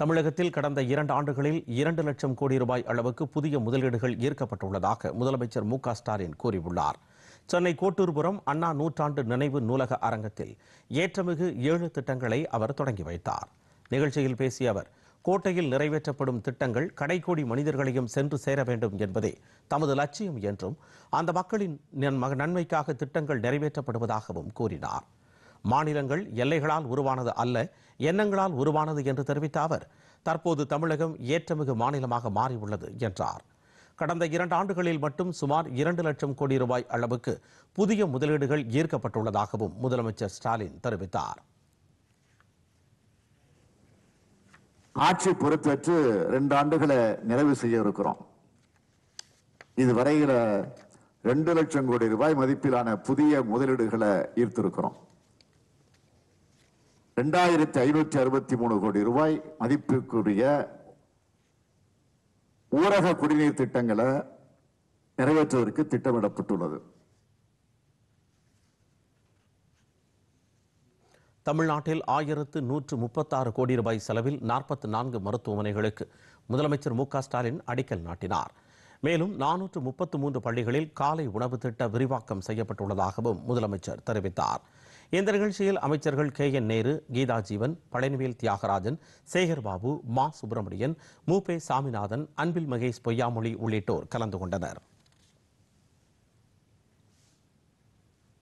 தமிழகத்தில் கடந்த இரண்டு ஆண்டுகளில் இரண்டு லட்சம் கோடி ரூபாய் அளவுக்கு புதிய முதலீடுகள் ஈர்க்கப்பட்டுள்ளதாக முதலமைச்சர் மு ஸ்டாலின் கூறியுள்ளார் சென்னை கோட்டூர்புரம் அண்ணா நூற்றாண்டு நினைவு நூலக அரங்கத்தில் ஏற்றமிகு ஏழு திட்டங்களை அவர் தொடங்கி வைத்தார் நிகழ்ச்சியில் பேசிய அவர் கோட்டையில் நிறைவேற்றப்படும் திட்டங்கள் கடைக்கோடி மனிதர்களையும் சென்று சேர வேண்டும் என்பதே தமது லட்சியம் என்றும் அந்த மக்களின் நன்மைக்காக திட்டங்கள் நிறைவேற்றப்படுவதாகவும் கூறினார் மாநிலங்கள் எல்லைகளால் உருவானது அல்ல எண்ணங்களால் உருவானது என்று தெரிவித்த அவர் தற்போது தமிழகம் ஏற்றமிகு மாநிலமாக மாறியுள்ளது என்றார் கடந்த இரண்டு ஆண்டுகளில் மட்டும் சுமார் இரண்டு லட்சம் கோடி ரூபாய் அளவுக்கு புதிய முதலீடுகள் ஈர்க்கப்பட்டுள்ளதாகவும் முதலமைச்சர் ஸ்டாலின் தெரிவித்தார் ஆட்சி பொறுப்பேற்று ரெண்டு ஆண்டுகளை நிறைவு செய்ய இருக்கிறோம் இதுவரையில் ரெண்டு லட்சம் கோடி ரூபாய் மதிப்பிலான புதிய முதலீடுகளை ஈர்த்திருக்கிறோம் ரெண்டாயிரத்தி ஐநூற்றி அறுபத்தி மூணு கோடி ரூபாய் மதிப்புக்குரிய ஊரக குடிநீர் திட்டங்களை நிறைவேற்றுவதற்கு திட்டமிடப்பட்டுள்ளது தமிழ்நாட்டில் ஆயிரத்து நூற்று முப்பத்தாறு கோடி ரூபாய் செலவில் நாற்பத்தி நான்கு மருத்துவமனைகளுக்கு முதலமைச்சர் மு க ஸ்டாலின் அடிக்கல் நாட்டினார் மேலும் நானூற்று முப்பத்து மூன்று பள்ளிகளில் காலை உணவு திட்ட விரிவாக்கம் செய்யப்பட்டுள்ளதாகவும் முதலமைச்சர் தெரிவித்தார் இந்த நிகழ்ச்சியில் அமைச்சர்கள் கே என் நேரு கீதா ஜீவன் பழனிவேல் தியாகராஜன் சேகர்பாபு மா சுப்பிரமணியன் மூபே சாமிநாதன் அன்பில் மகேஷ் பொய்யாமொழி உள்ளிட்டோர் கலந்து கொண்டனர்